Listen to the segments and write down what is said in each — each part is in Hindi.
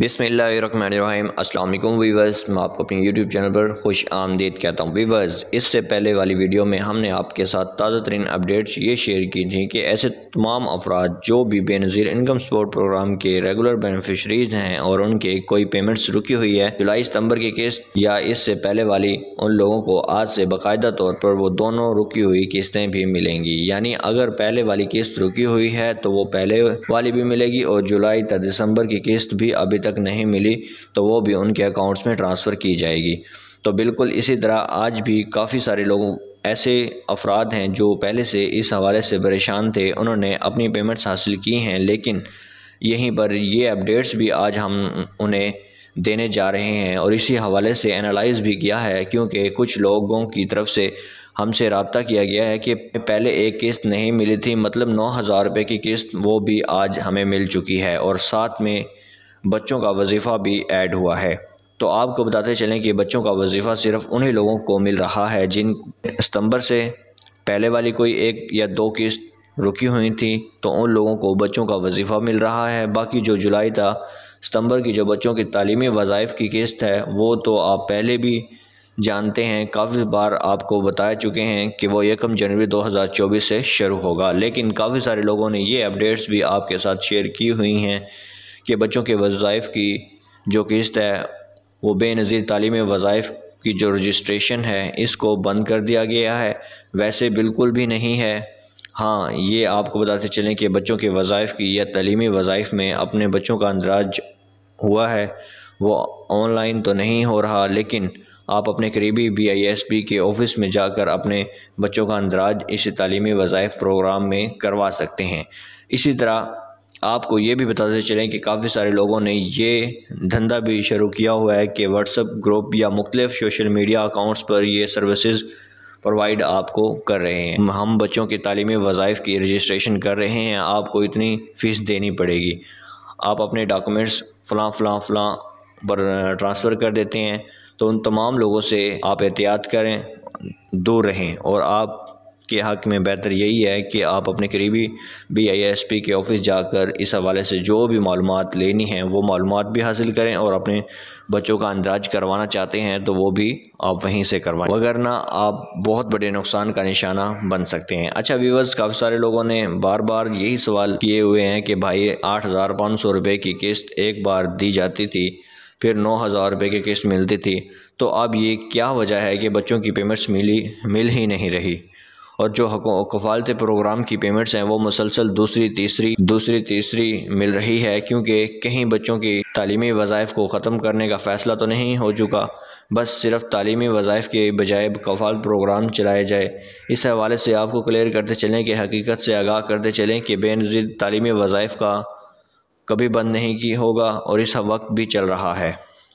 बिसमीम अल्लाम वीवर्स मैं आपको अपने यूट्यूब चैनल पर खुश आमदीद कहता हूँ वीवर्स इससे पहले वाली वीडियो में हमने आपके साथ ताज़ा तरीन अपडेट्स ये शेयर की थी कि ऐसे तमाम अफराद जो भी बेनज़ीर इनकम सपोर्ट प्रोग्राम के रेगुलर बेनिफिशरीज हैं और उनके कोई पेमेंट्स रुकी हुई है जुलाई सितम्बर की किस्त या इससे पहले वाली उन लोगों को आज से बाकायदा तौर पर वो दोनों रुकी हुई किस्तें भी मिलेंगी यानी अगर पहले वाली किस्त रुकी हुई है तो वो पहले वाली भी मिलेगी और जुलाई तक दिसंबर की किस्त भी अभी तक नहीं मिली तो वो भी उनके अकाउंट्स में ट्रांसफ़र की जाएगी तो बिल्कुल इसी तरह आज भी काफ़ी सारे लोगों ऐसे अफराद हैं जो पहले से इस हवाले से परेशान थे उन्होंने अपनी पेमेंट्स हासिल की हैं लेकिन यहीं पर ये अपडेट्स भी आज हम उन्हें देने जा रहे हैं और इसी हवाले से एनालाइज भी किया है क्योंकि कुछ लोगों की तरफ से हमसे रबता किया गया है कि पहले एक किस्त नहीं मिली थी मतलब नौ हज़ार रुपये की किस्त वो भी आज हमें मिल चुकी है और साथ में बच्चों का वजीफ़ा भी ऐड हुआ है तो आपको बताते चलें कि बच्चों का वजीफ़ा सिर्फ उन्हीं लोगों को मिल रहा है जिन सितंबर से पहले वाली कोई एक या दो किस्त रुकी हुई थी तो उन लोगों को बच्चों का वजीफ़ा मिल रहा है बाकी जो जुलाई था सितंबर की जो बच्चों की तालीमी वज़ाइफ की किस्त है वो तो आप पहले भी जानते हैं काफ़ी बार आपको बता चुके हैं कि वो यकम जनवरी 2024 से शुरू होगा लेकिन काफ़ी सारे लोगों ने ये अपडेट्स भी आपके साथ शेयर की हुई हैं कि बच्चों के वज़ाइफ की जो किस्त है वो बेनज़ीर तालीम वज़ाइफ की जो रजिस्ट्रेशन है इसको बंद कर दिया गया है वैसे बिल्कुल भी नहीं है हाँ ये आपको बताते चलें कि बच्चों के वज़ाइफ की या तलीमी वज़ाइफ में अपने बच्चों का अंदराज हुआ है वो ऑनलाइन तो नहीं हो रहा लेकिन आप अपने करीबी बी आई एस पी के ऑफ़िस में जाकर अपने बच्चों का अंदराज इस तलीमी वज़ाइफ प्रोग्राम में करवा सकते हैं इसी तरह आपको ये भी बताते चलें कि काफ़ी सारे लोगों ने ये धंधा भी शुरू किया हुआ है कि व्हाट्सअप ग्रुप या मुख्तफ सोशल मीडिया अकाउंट्स पर ये सर्विसेज प्रोवाइड आपको कर रहे हैं हम बच्चों की तालीमी वज़ाइफ की रजिस्ट्रेशन कर रहे हैं आपको इतनी फ़ीस देनी पड़ेगी आप अपने डॉक्यूमेंट्स फ़लाँ फ़लाँ फ़लाँ पर ट्रांसफ़र कर देते हैं तो उन तमाम लोगों से आप एहतियात करें दूर रहें और आप के हक़ में बेहतर यही है कि आप अपने करीबी बी आई एस पी के ऑफ़िस जाकर इस हवाले से जो भी मालूम लेनी है वो मालूम भी हासिल करें और अपने बच्चों का अंदराज करवाना चाहते हैं तो वो भी आप वहीं से करवाएं वगरना आप बहुत बड़े नुकसान का निशाना बन सकते हैं अच्छा व्यूवर्स काफ़ी सारे लोगों ने बार बार यही सवाल किए हुए हैं कि भाई आठ हज़ार पाँच सौ रुपये की किस्त एक बार दी जाती थी फिर नौ हज़ार रुपये की किस्त मिलती थी तो अब ये क्या वजह है कि बच्चों की पेमेंट्स मिली मिल ही नहीं रही और जो कफालत प्रोग्राम की पेमेंट्स हैं वो मुसलसल दूसरी तीसरी दूसरी तीसरी मिल रही है क्योंकि कहीं बच्चों की तलीमी वज़ाइफ को ख़त्म करने का फ़ैसला तो नहीं हो चुका बस सिर्फ तलीमी वज़ाइफ के बजाय कफाल प्रोग्राम चलाए जाए इस हवाले से आपको क्लियर करते चलें कि हकीकत से आगाह करते चलें कि बेनजीर तलीमी वज़ाइफ का कभी बंद नहीं की होगा और इस वक्त भी चल रहा है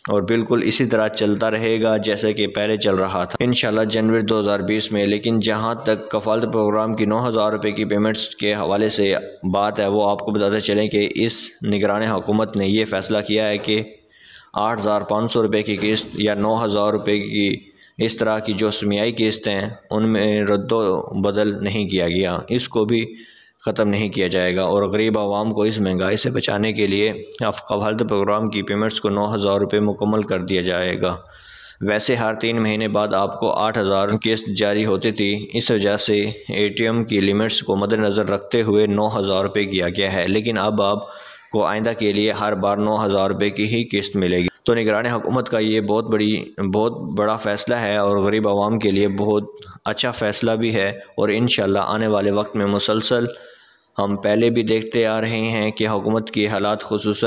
और बिल्कुल इसी तरह चलता रहेगा जैसे कि पहले चल रहा था इन जनवरी 2020 में लेकिन जहां तक कफालत प्रोग्राम की नौ हज़ार रुपये की पेमेंट्स के हवाले से बात है वो आपको बताते चलें कि इस निगरान हुकूमत ने यह फ़ैसला किया है कि आठ हज़ार पाँच सौ रुपये की किस्त या नौ हज़ार रुपये की इस तरह की जो समियाई किस्त हैं उनमें रद्द बदल नहीं किया गया इसको भी ख़त्म नहीं किया जाएगा और गरीब आवाम को इस महंगाई से बचाने के लिए अफकवल्द प्रोग्राम की पेमेंट्स को नौ हज़ार रुपये मुकम्मल कर दिया जाएगा वैसे हर तीन महीने बाद आपको आठ हज़ार किस्त जारी होती थी इस वजह से ए टी एम की लिमिट्स को मद्दनज़र रखते हुए नौ हज़ार रुपये किया गया है लेकिन अब आप को आइंदा के लिए हर बार नौ हज़ार रुपये की ही किस्त मिलेगी तो निगरान हुकूमत का ये बहुत बड़ी बहुत बड़ा फ़ैसला है और गरीब आवाम के लिए बहुत अच्छा फ़ैसला भी है और इन आने वाले वक्त में मुसलसल हम पहले भी देखते आ रहे हैं कि हुकूमत के हालात खसूस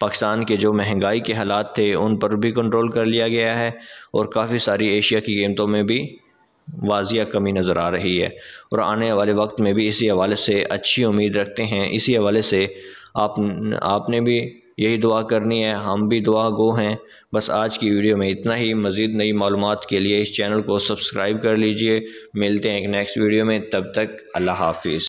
पाकिस्तान के जो महंगाई के हालात थे उन पर भी कंट्रोल कर लिया गया है और काफ़ी सारी एशिया की कीमतों में भी वाजिया कमी नज़र आ रही है और आने वाले वक्त में भी इसी हवाले से अच्छी उम्मीद रखते हैं इसी हवाले से आप आपने भी यही दुआ करनी है हम भी दुआ गो हैं बस आज की वीडियो में इतना ही मज़ीद नई मालूम के लिए इस चैनल को सब्सक्राइब कर लीजिए मिलते हैं एक नेक्स्ट वीडियो में तब तक अल्लाह हाफिज़